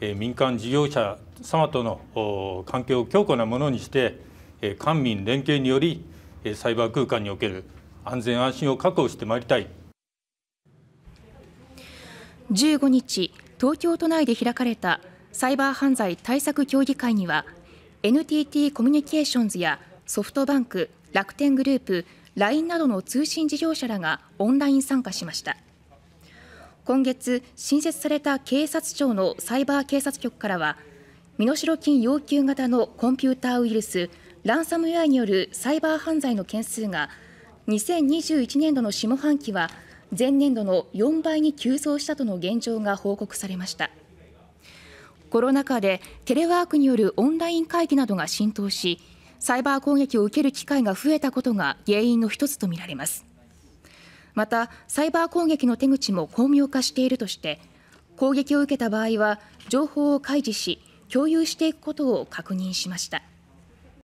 民間事業者様との関係を強固なものにして官民連携によりサイバー空間における安全安心を確保してまいりたい15日東京都内で開かれたサイバー犯罪対策協議会には NTT コミュニケーションズやソフトバンク楽天グループ LINE などの通信事業者らがオンライン参加しました。今月新設された警察庁のサイバー警察局からは身代金要求型のコンピューターウイルスランサムウェアによるサイバー犯罪の件数が2021年度の下半期は前年度の4倍に急増したとの現状が報告されましたコロナ禍でテレワークによるオンライン会議などが浸透しサイバー攻撃を受ける機会が増えたことが原因の一つとみられますまたサイバー攻撃の手口も巧妙化しているとして攻撃を受けた場合は情報を開示し共有していくことを確認しました。